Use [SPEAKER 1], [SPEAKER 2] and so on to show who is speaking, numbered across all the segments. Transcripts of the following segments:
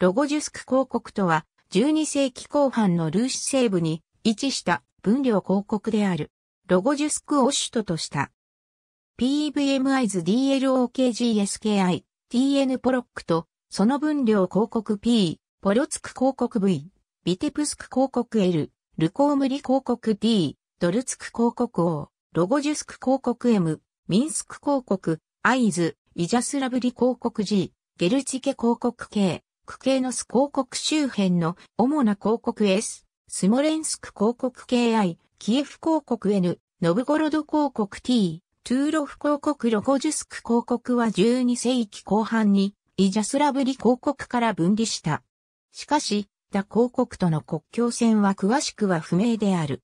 [SPEAKER 1] ロゴジュスク広告とは、12世紀後半のルーシ西部に位置した分量広告である。ロゴジュスクを首都とした。PEVMIs DLOKGSKI TN ポロックと、その分量広告 P、ポロツク広告 V、ビテプスク広告 L、ルコームリ広告 D、ドルツク広告 O、ロゴジュスク広告 M、ミンスク広告、アイズ、イジャスラブリ広告 G、ゲルチケ広告 K、ク系のス広告周辺の主な広告 S、スモレンスク広告 KI、キエフ広告 N、ノブゴロド広告 T、トゥーロフ広告ロゴジュスク広告は12世紀後半にイジャスラブリ広告から分離した。しかし、他広告との国境線は詳しくは不明である。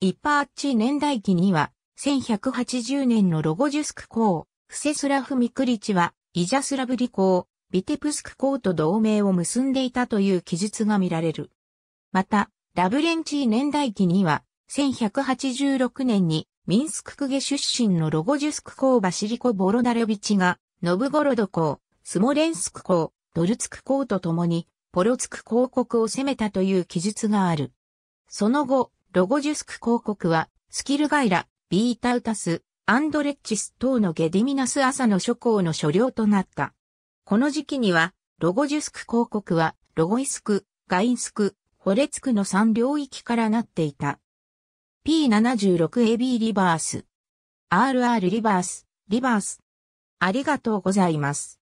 [SPEAKER 1] 一パーチ年代記には、1180年のロゴジュスク公、フセスラフ・ミクリチは、イジャスラブリ公、ビテプスク港と同盟を結んでいたという記述が見られる。また、ラブレンチー年代記には、1186年にミンスククゲ出身のロゴジュスク港バシリコ・ボロダレビチが、ノブゴロド港、スモレンスク港、ドルツク港と共に、ポロツク公国を攻めたという記述がある。その後、ロゴジュスク公国は、スキルガイラ、ビータウタス、アンドレッチス等のゲディミナス朝の諸公の所領となった。この時期には、ロゴジュスク広告は、ロゴイスク、ガインスク、ホレツクの3領域からなっていた。P76AB リバース。RR リバース、リバース。ありがとうございます。